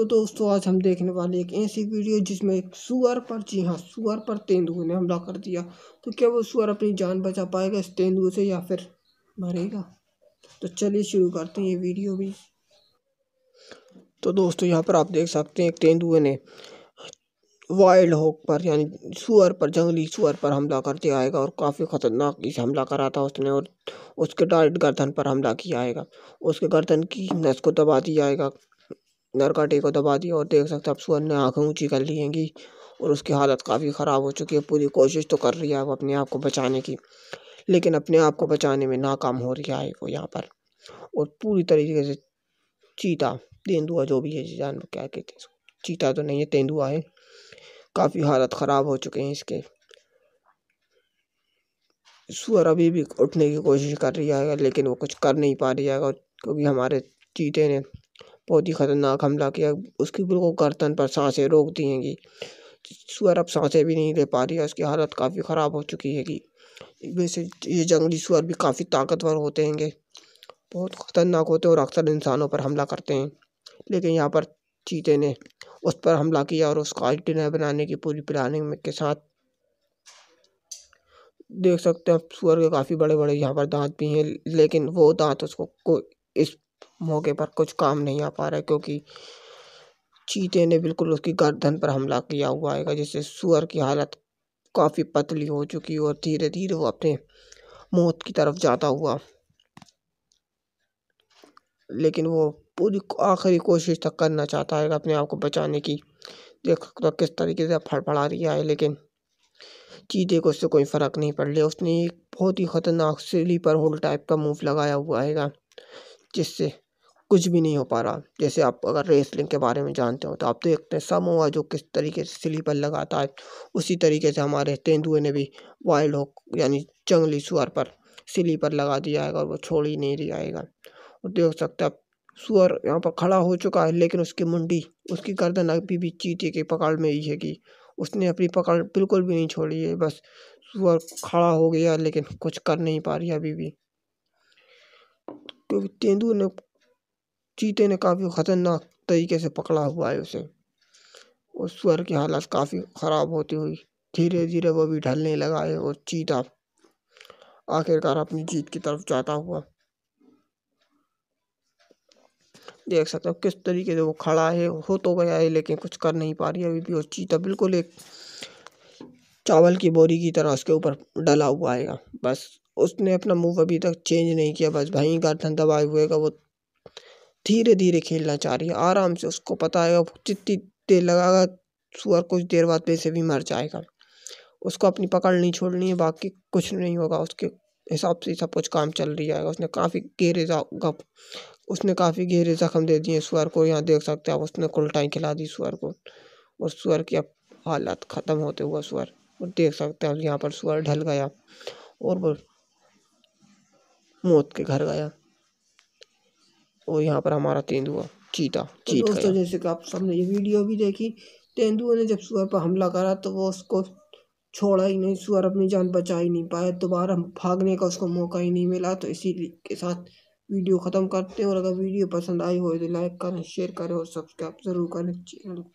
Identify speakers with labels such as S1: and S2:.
S1: तो दोस्तों आज हम देखने वाले एक ऐसी वीडियो जिसमें एक सुअर पर जी हाँ सुअर पर तेंदुए ने हमला कर दिया तो क्या वो सुअर अपनी जान बचा पाएगा इस तेंदुए से या फिर मरेगा तो चलिए शुरू करते हैं ये वीडियो भी तो दोस्तों यहाँ पर आप देख सकते हैं एक तेंदुए ने वाइल्ड हॉक पर यानी सुअर पर जंगली सुअर पर हमला कर दिया आएगा और काफ़ी ख़तरनाक इसे हमला करा था उसने और उसके डायरेक्ट गर्दन पर हमला किया आएगा उसके गर्दन की नस को दबा दिया आएगा नरकाटे को दबा दिया और देख सकते हैं आप सुअर ने आँखें ऊँची कर ली हैंगी और उसकी हालत काफ़ी ख़राब हो चुकी है पूरी कोशिश तो कर रही है वो अपने आप को बचाने की लेकिन अपने आप को बचाने में नाकाम हो रही है वो यहाँ पर और पूरी तरीके से चीता तेंदुआ जो भी है जानवर क्या कहते हैं चीता तो नहीं है तेंदुआ है काफ़ी हालत ख़राब हो चुके हैं इसके सुअर अभी भी उठने की कोशिश कर रही है लेकिन वो कुछ कर नहीं पा रही है क्योंकि हमारे चीते ने बहुत ही ख़तरनाक हमला किया उसकी बिल्कुल गर्तन पर सांसें रोक दी हैंगी सुअर अब सांसें भी नहीं ले पा रही है उसकी हालत काफ़ी ख़राब हो चुकी है कि वैसे ये जंगली सुअर भी काफ़ी ताकतवर होते हैंगे बहुत ख़तरनाक होते हैं और अक्सर इंसानों पर हमला करते हैं लेकिन यहाँ पर चीते ने उस पर हमला किया और उसका डिनर बनाने की पूरी प्लानिंग के साथ देख सकते हैं सुअर के काफ़ी बड़े बड़े यहाँ पर दांत भी हैं लेकिन वो दांत उसको को इस मौके पर कुछ काम नहीं आ पा रहा है क्योंकि चीते ने बिल्कुल उसकी गर्दन पर हमला किया हुआ है जिससे सुअर की हालत काफ़ी पतली हो चुकी और धीरे धीरे वो अपने मौत की तरफ जाता हुआ लेकिन वो पूरी आखिरी कोशिश तक करना चाहता है अपने आप को बचाने की देख तो किस तरीके से फड़फड़ा रहा है लेकिन चीते को उससे कोई फ़र्क नहीं पड़ रहा उसने एक बहुत ही ख़तरनाक सिली पर होल टाइप का मूव लगाया हुआ है जिससे कुछ भी नहीं हो पा रहा जैसे आप अगर रेसलिंग के बारे में जानते हो तो आप देखते हैं हुआ जो किस तरीके से स्लीपर लगाता है उसी तरीके से हमारे तेंदुए ने भी वाइल्ड हॉक यानी जंगली सुअर पर स्लीपर लगा दिया है और वो छोड़ ही नहीं दिया आएगा और देख सकते आप सुअर यहाँ पर खड़ा हो चुका है लेकिन उसकी मुंडी उसकी गर्दन अभी भी चीते की पकड़ में ही है कि उसने अपनी पकड़ बिल्कुल भी नहीं छोड़ी है बस सुअर खड़ा हो गया लेकिन कुछ कर नहीं पा रही अभी भी क्योंकि तेंदुए ने चीते ने काफ़ी ख़तरनाक तरीके से पकड़ा हुआ है उसे और सुअर की हालत काफ़ी ख़राब होती हुई धीरे धीरे वो भी ढलने लगा है और चीता आखिरकार अपनी जीत की तरफ जाता हुआ देख सकते हो किस तरीके से वो खड़ा है हो तो गया है लेकिन कुछ कर नहीं पा रही है अभी भी और चीता बिल्कुल एक चावल की बोरी की तरह उसके ऊपर डला हुआ आएगा बस उसने अपना मूव अभी तक चेंज नहीं किया बस वहीं गर्दन दबाए हुए का वो धीरे धीरे खेलना चाह रही है आराम से उसको पता है जितनी देर लगाएगा सुअर कुछ देर बाद पैसे भी मर जाएगा उसको अपनी पकड़ नहीं छोड़नी है बाकी कुछ नहीं होगा उसके हिसाब से सब कुछ काम चल रही है उसने काफ़ी गहरे गप उसने काफ़ी गहरे जख्म दे दिए सुअर को यहाँ देख सकते हैं आप उसने कुलटाई खिला दी सुअर को और सुअर की अब हालत ख़त्म होते हुआ सुअर और देख सकते हैं यहाँ पर सूअर ढल गया और वो मौत के घर गया और यहाँ पर हमारा तेंदुआ चीता तो चीत तो गया जैसे कि आप सबने ये वीडियो भी देखी तेंदुए ने जब सुअर पर हमला करा तो वो उसको छोड़ा ही नहीं सुअर अपनी जान बचा ही नहीं पाया दोबारा भागने का उसको मौका ही नहीं मिला तो इसी के साथ वीडियो ख़त्म करते हैं और अगर वीडियो पसंद आई हो तो लाइक करें शेयर करें और सब्सक्राइब ज़रूर करें चैनल